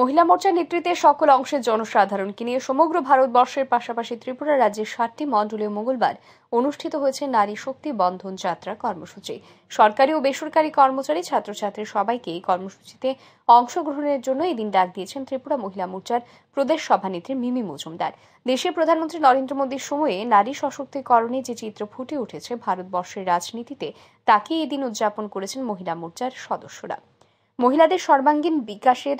মহিলা মোর্চার নেতৃত্বে সকল অংশের জনসাধারণকে নিয়ে সমগ্র ভারতবর্ষের পাশাপাশি ত্রিপুরা রাজ্যের সাতটি মণ্ডলে মঙ্গলবার অনুষ্ঠিত হয়েছে নারী শক্তি বন্ধন যাত্রা কর্মসূচি সরকারি ও বেসরকারি কর্মচারী ছাত্রছাত্রী সবাইকে এই কর্মসূচিতে অংশগ্রহণের জন্য এদিন ডাক দিয়েছেন ত্রিপুরা মহিলা মোর্চার প্রদেশ সভানেত্রী মিমি মজুমদার দেশে প্রধানমন্ত্রী নরেন্দ্র মোদীর সময়ে নারী সশক্তিকরণে যে চিত্র ফুটে উঠেছে ভারতবর্ষের রাজনীতিতে তাকে এদিন উদযাপন করেছেন মহিলা মোর্চার সদস্যরা মহিলাদের সর্বাঙ্গীন বিকাশের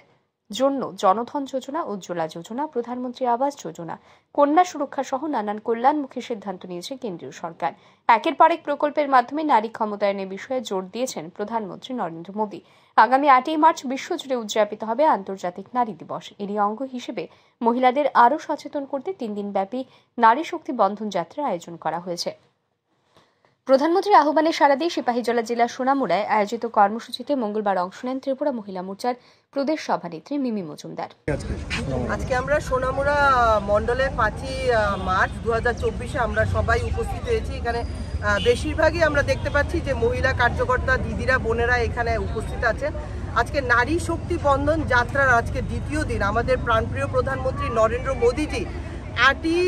জন্য জনধন যোজনা উজ্জ্বলা যোজনা প্রধানমন্ত্রী আবাস যোজনা কন্যা সুরক্ষা সহ নানান কল্যাণমুখী সিদ্ধান্ত নিয়েছে কেন্দ্রীয় সরকার একের পর এক প্রকল্পের মাধ্যমে নারী ক্ষমতায়নের বিষয়ে জোর দিয়েছেন প্রধানমন্ত্রী নরেন্দ্র মোদী আগামী আটই মার্চ বিশ্বজুড়ে উদযাপিত হবে আন্তর্জাতিক নারী দিবস এরই অঙ্গ হিসেবে মহিলাদের আরও সচেতন করতে তিন দিনব্যাপী নারী শক্তি বন্ধন যাত্রার আয়োজন করা হয়েছে প্রধানমন্ত্রীর আহ্বানে সারা দিয়ে সিপাহীজলা জেলা সোনামুড়ায় আয়োজিত কর্মসূচিতে মঙ্গলবার অংশ নেন ত্রিপুরা মহিলা মোর্চার প্রদেশ সভানেত্রী মিমি মজুমদার আজকে আমরা সোনামুড়া মন্ডলের পাঁচই মার্চ দু আমরা সবাই উপস্থিত হয়েছি এখানে বেশিরভাগই আমরা দেখতে পাচ্ছি যে মহিলা কার্যকর্তা দিদিরা বোনেরা এখানে উপস্থিত আছেন আজকে নারী শক্তি বন্ধন যাত্রার আজকে দ্বিতীয় দিন আমাদের প্রাণপ্রিয় প্রধানমন্ত্রী নরেন্দ্র মোদীজি আটই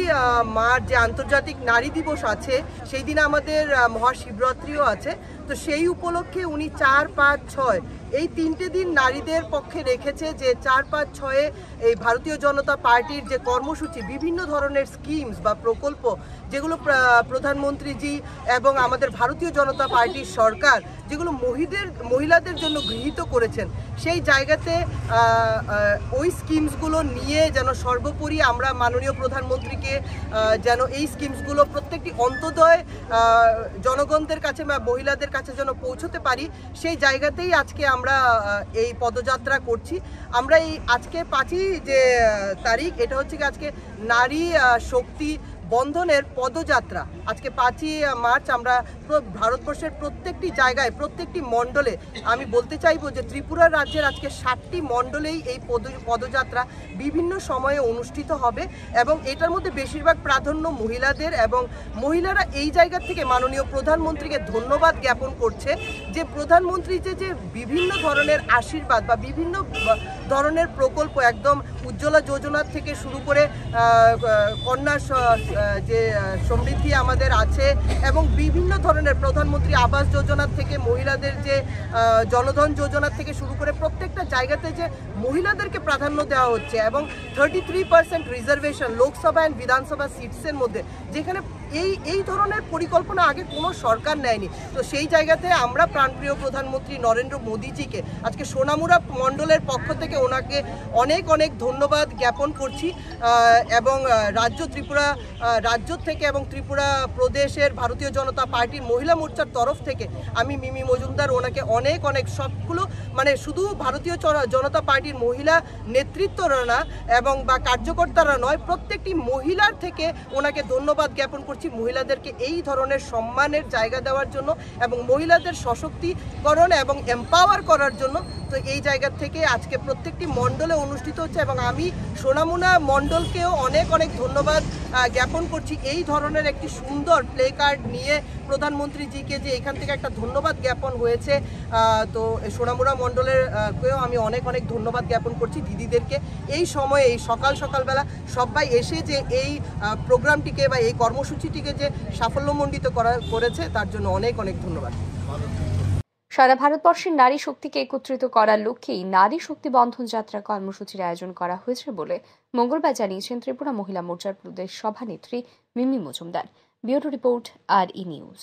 মার্চ যে আন্তর্জাতিক নারী দিবস আছে সেই দিন আমাদের মহাশিবরাত্রিও আছে তো সেই উপলক্ষে উনি চার পাঁচ ছয় এই তিনটে দিন নারীদের পক্ষে রেখেছে যে চার পাঁচ ছয়ে এই ভারতীয় জনতা পার্টির যে কর্মসূচি বিভিন্ন ধরনের স্কিমস বা প্রকল্প যেগুলো প্রধানমন্ত্রীজি এবং আমাদের ভারতীয় জনতা পার্টির সরকার যেগুলো মহিদের মহিলাদের জন্য গৃহীত করেছেন সেই জায়গাতে ওই স্কিমসগুলো নিয়ে যেন সর্বোপরি আমরা মাননীয় প্রধানমন্ত্রীকে যেন এই স্কিমসগুলো প্রত্যেকটি অন্তদয় জনগণদের কাছে বা মহিলাদের কাছে যেন পৌঁছতে পারি সেই জায়গাতেই আজকে আমরা এই পদযাত্রা করছি আমরা এই আজকে পাঁচই যে তারিখ এটা হচ্ছে আজকে নারী শক্তি বন্ধনের পদযাত্রা আজকে পাঁচই মার্চ আমরা ভারতবর্ষের প্রত্যেকটি জায়গায় প্রত্যেকটি মণ্ডলে আমি বলতে চাইবো যে ত্রিপুরা রাজ্যের আজকে ষাটটি মণ্ডলেই এই পদ পদযাত্রা বিভিন্ন সময়ে অনুষ্ঠিত হবে এবং এটার মধ্যে বেশিরভাগ প্রাধান্য মহিলাদের এবং মহিলারা এই জায়গা থেকে মাননীয় প্রধানমন্ত্রীকে ধন্যবাদ জ্ঞাপন করছে যে প্রধানমন্ত্রী যে যে বিভিন্ন ধরনের আশীর্বাদ বা বিভিন্ন ধরনের প্রকল্প একদম উজ্জ্বলা যোজনার থেকে শুরু করে কন্যা যে সমৃদ্ধি আমাদের আছে এবং বিভিন্ন ধরনের প্রধানমন্ত্রী আবাস যোজনার থেকে মহিলাদের যে জনধন যোজনা থেকে শুরু করে প্রত্যেকটা জায়গাতে যে মহিলাদেরকে প্রাধান্য দেওয়া হচ্ছে এবং thirty three percent reservation Lok Sabha and Vidhan Sabha সিটসের মধ্যে যেখানে এই এই ধরনের পরিকল্পনা আগে কোনো সরকার নেয়নি তো সেই জায়গাতে আমরা প্রাণপ্রিয় প্রধানমন্ত্রী নরেন্দ্র মোদীজিকে আজকে সোনামুরা মণ্ডলের পক্ষ থেকে ওনাকে অনেক অনেক ধন্যবাদ জ্ঞাপন করছি এবং রাজ্য ত্রিপুরা রাজ্য থেকে এবং ত্রিপুরা প্রদেশের ভারতীয় জনতা পার্টির মহিলা মোর্চার তরফ থেকে আমি মিমি মজুমদার ওনাকে অনেক অনেক সবগুলো মানে শুধু ভারতীয় জনতা পার্টির মহিলা নেতৃত্বরা না এবং বা কার্যকর্তারা নয় প্রত্যেকটি মহিলার থেকে ওনাকে ধন্যবাদ জ্ঞাপন করছি করছি মহিলাদেরকে এই ধরনের সম্মানের জায়গা দেওয়ার জন্য এবং মহিলাদের সশক্তিকরণ এবং এম্পাওয়ার করার জন্য তো এই জায়গা থেকে আজকে প্রত্যেকটি মণ্ডলে অনুষ্ঠিত হচ্ছে এবং আমি সোনামুনা মণ্ডলকেও অনেক অনেক ধন্যবাদ জ্ঞাপন করছি এই ধরনের একটি সুন্দর প্লে কার্ড নিয়ে প্রধানমন্ত্রীজিকে যে এখান থেকে একটা ধন্যবাদ জ্ঞাপন হয়েছে তো সোনামুনা মণ্ডলের কেও আমি অনেক অনেক ধন্যবাদ জ্ঞাপন করছি দিদিদেরকে এই সময়ে এই সকাল সকালবেলা সবাই এসে যে এই প্রোগ্রামটিকে বা এই কর্মসূচি কর্মসূচিটিকে যে সাফল্যমণ্ডিত করা করেছে তার জন্য অনেক অনেক ধন্যবাদ সারা ভারতবর্ষের নারী শক্তিকে একত্রিত করার লক্ষ্যেই নারী শক্তি বন্ধন যাত্রা কর্মসূচির আয়োজন করা হয়েছে বলে মঙ্গলবার জানিয়েছেন ত্রিপুরা মহিলা মোর্চার প্রদেশ সভানেত্রী মিমি মজুমদার বিউরো রিপোর্ট আর ই নিউজ